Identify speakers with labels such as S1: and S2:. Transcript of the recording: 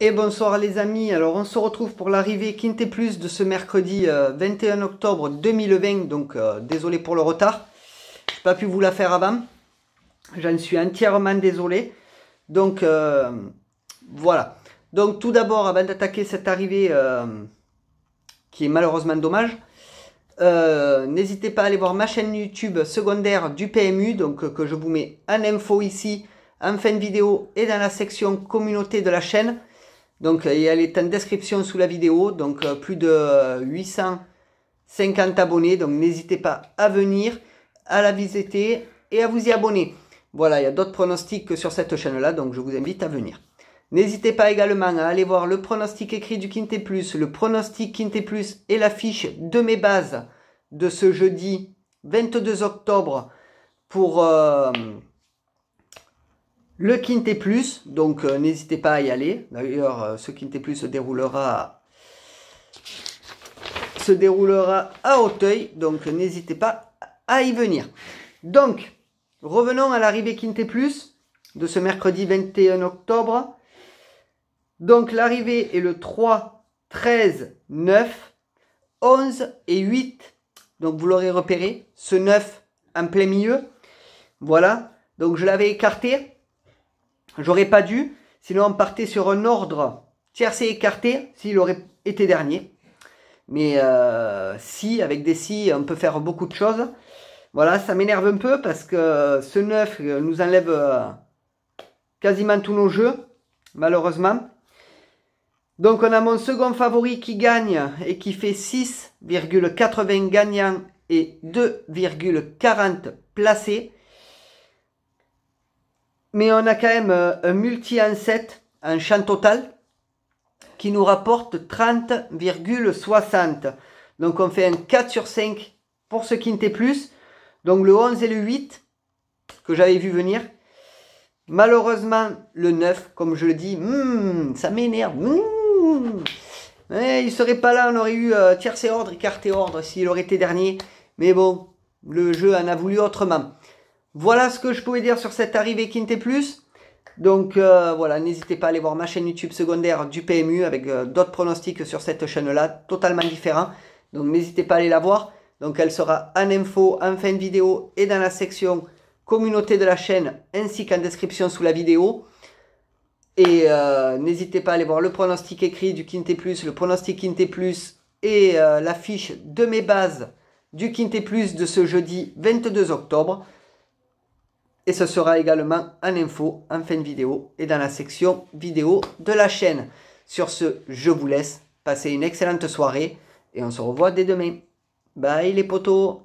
S1: Et bonsoir les amis, alors on se retrouve pour l'arrivée Quinté Plus de ce mercredi 21 euh, octobre 2020, donc euh, désolé pour le retard, j'ai pas pu vous la faire avant, j'en suis entièrement désolé, donc euh, voilà. Donc tout d'abord, avant d'attaquer cette arrivée qui est malheureusement dommage, n'hésitez pas à aller voir ma chaîne YouTube secondaire du PMU, donc que je vous mets en info ici, en fin de vidéo et dans la section communauté de la chaîne. Donc euh, elle est en description sous la vidéo, donc euh, plus de 850 euh, abonnés, donc n'hésitez pas à venir, à la visiter et à vous y abonner. Voilà, il y a d'autres pronostics que sur cette chaîne-là, donc je vous invite à venir. N'hésitez pas également à aller voir le pronostic écrit du Quintet Plus, le pronostic Quintet Plus et la fiche de mes bases de ce jeudi 22 octobre pour... Le Quintet Plus, donc euh, n'hésitez pas à y aller. D'ailleurs, euh, ce Quintet Plus se déroulera, à Auteuil, donc n'hésitez pas à y venir. Donc, revenons à l'arrivée Quintet Plus de ce mercredi 21 octobre. Donc, l'arrivée est le 3, 13, 9, 11 et 8. Donc, vous l'aurez repéré, ce 9 en plein milieu. Voilà, donc je l'avais écarté J'aurais pas dû, sinon on partait sur un ordre tiercé écarté s'il aurait été dernier. Mais euh, si, avec des si, on peut faire beaucoup de choses. Voilà, ça m'énerve un peu parce que ce 9 euh, nous enlève euh, quasiment tous nos jeux, malheureusement. Donc on a mon second favori qui gagne et qui fait 6,80 gagnants et 2,40 placés mais on a quand même euh, un multi en 7, un champ total, qui nous rapporte 30,60. Donc on fait un 4 sur 5 pour ce quintet plus. Donc le 11 et le 8 que j'avais vu venir. Malheureusement, le 9, comme je le dis, hmm, ça m'énerve. Il hmm. ne eh, il serait pas là, on aurait eu euh, tiercé ordre, écarté ordre s'il aurait été dernier. Mais bon, le jeu en a voulu autrement. Voilà ce que je pouvais dire sur cette arrivée Quintet Plus. Donc euh, voilà, n'hésitez pas à aller voir ma chaîne YouTube secondaire du PMU avec euh, d'autres pronostics sur cette chaîne-là, totalement différents. Donc n'hésitez pas à aller la voir. Donc elle sera en info, en fin de vidéo et dans la section communauté de la chaîne ainsi qu'en description sous la vidéo. Et euh, n'hésitez pas à aller voir le pronostic écrit du Quintet Plus, le pronostic Quintet Plus et la fiche de mes bases du Quinté Plus de ce jeudi 22 octobre et ce sera également en info en fin de vidéo et dans la section vidéo de la chaîne. Sur ce, je vous laisse, passer une excellente soirée et on se revoit dès demain. Bye les potos